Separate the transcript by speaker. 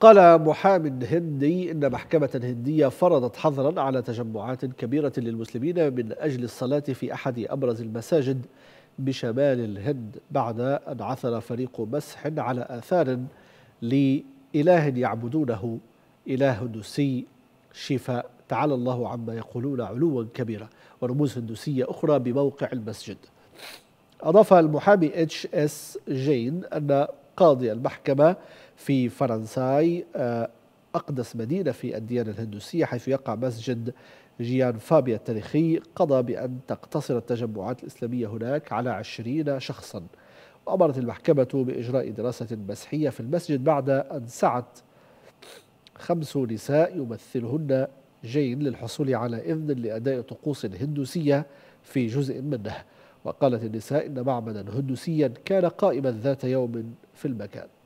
Speaker 1: قال محامد هندي إن محكمة هندية فرضت حظرا على تجمعات كبيرة للمسلمين من أجل الصلاة في أحد أبرز المساجد بشمال الهند بعد أن عثر فريق مسح على آثار لإله يعبدونه إله هندوسي شفاء تعالى الله عما يقولون علوا كبيرا ورموز هندوسية أخرى بموقع المسجد أضاف المحامي اتش اس جين أن قاضي المحكمة في فرنساي آه، أقدس مدينة في الديانة الهندوسية حيث يقع مسجد جيان فابيا التاريخي قضى بأن تقتصر التجمعات الإسلامية هناك على عشرين شخصا وأمرت المحكمة بإجراء دراسة مسحية في المسجد بعد أن سعت خمس نساء يمثلهن جين للحصول على إذن لأداء طقوس هندوسية في جزء منه وقالت النساء إن معبدا هندوسيا كان قائما ذات يوم في المكان